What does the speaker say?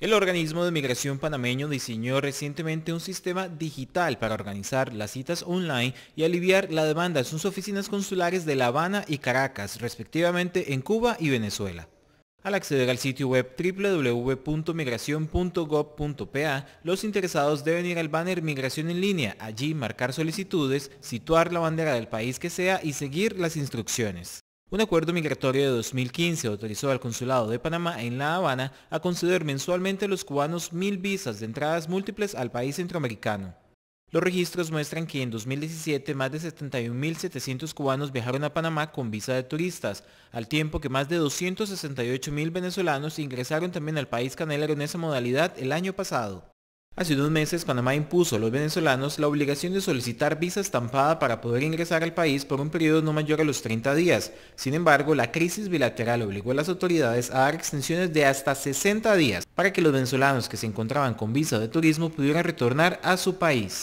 El organismo de migración panameño diseñó recientemente un sistema digital para organizar las citas online y aliviar la demanda en sus oficinas consulares de La Habana y Caracas, respectivamente en Cuba y Venezuela. Al acceder al sitio web www.migración.gov.pa, los interesados deben ir al banner Migración en línea, allí marcar solicitudes, situar la bandera del país que sea y seguir las instrucciones. Un acuerdo migratorio de 2015 autorizó al Consulado de Panamá en La Habana a conceder mensualmente a los cubanos mil visas de entradas múltiples al país centroamericano. Los registros muestran que en 2017 más de 71.700 cubanos viajaron a Panamá con visa de turistas, al tiempo que más de 268.000 venezolanos ingresaron también al país canelero en esa modalidad el año pasado. Hace unos meses Panamá impuso a los venezolanos la obligación de solicitar visa estampada para poder ingresar al país por un periodo no mayor a los 30 días. Sin embargo, la crisis bilateral obligó a las autoridades a dar extensiones de hasta 60 días para que los venezolanos que se encontraban con visa de turismo pudieran retornar a su país.